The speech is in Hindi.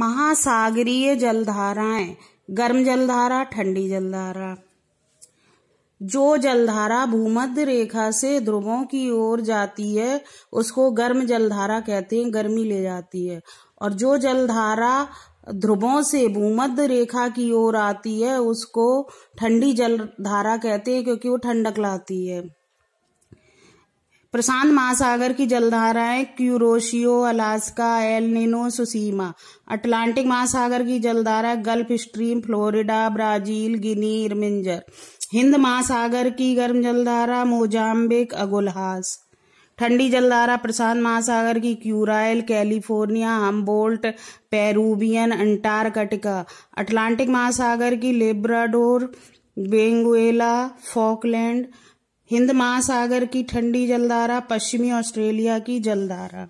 महासागरीय जलधाराएं गर्म जलधारा ठंडी जलधारा जो जलधारा भूमध्य रेखा से ध्रुवों की ओर जाती है उसको गर्म जलधारा कहते हैं गर्मी ले जाती है और जो जलधारा ध्रुवों से भूमध्य रेखा की ओर आती है उसको ठंडी जलधारा कहते हैं क्योंकि वो ठंडक लाती है प्रशांत महासागर की जलधाराएं Kuroshio Alaska El Nino सुसीमा Atlantic महासागर की जलधारा Gulf Stream Florida Brazil Guinea Irminger Hind महासागर की गर्म जलधारा मोजाम्बिक अगुलहास ठंडी जलधारा प्रशांत महासागर की Kuril California Humboldt Peruvian Antarctica Atlantic महासागर की लेब्राडोर बेंगुएला फॉकलैंड हिंद महासागर की ठंडी जलधारा पश्चिमी ऑस्ट्रेलिया की जलधारा